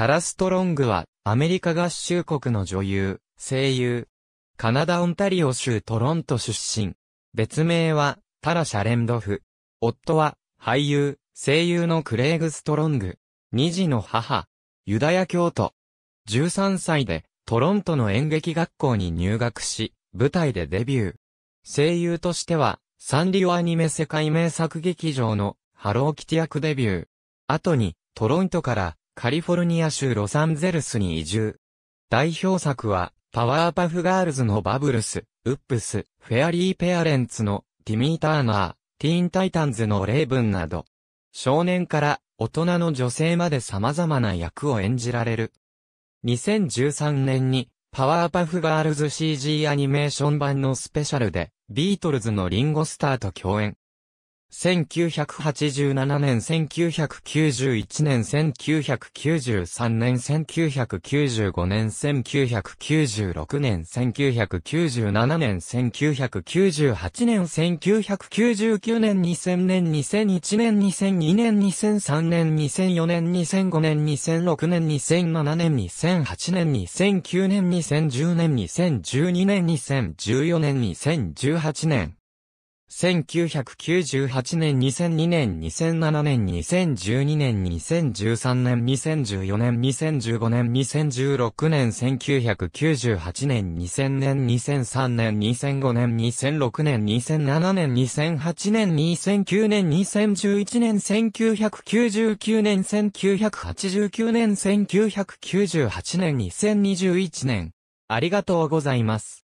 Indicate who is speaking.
Speaker 1: タラ・ストロングは、アメリカ合衆国の女優、声優。カナダ・オンタリオ州トロント出身。別名は、タラ・シャレンドフ。夫は、俳優、声優のクレイグ・ストロング。二児の母、ユダヤ教徒。13歳で、トロントの演劇学校に入学し、舞台でデビュー。声優としては、サンリオアニメ世界名作劇場のハローキティ役デビュー。後に、トロントからカリフォルニア州ロサンゼルスに移住。代表作は、パワーパフガールズのバブルス、ウップス、フェアリーペアレンツのティミー・ターナー、ティーン・タイタンズのレイブンなど、少年から大人の女性まで様々な役を演じられる。2013年に、パワーパフガールズ CG アニメーション版のスペシャルで、ビートルズのリンゴスターと共演。1987年、1991年、1993年、1995年、1996年、1997年、1998年、1999年、2000年、2001年、2002年、2003年、2004年、2005年、2006年、2007年、2008年、2009年、2010年、2012年、2014年、2018年。1998年2002年2007年2012年2013年2014年2015年2016年1998年2000年2003年2005年2006年2007年2008年2009年2011年1999年1989年1998年2021年ありがとうございます。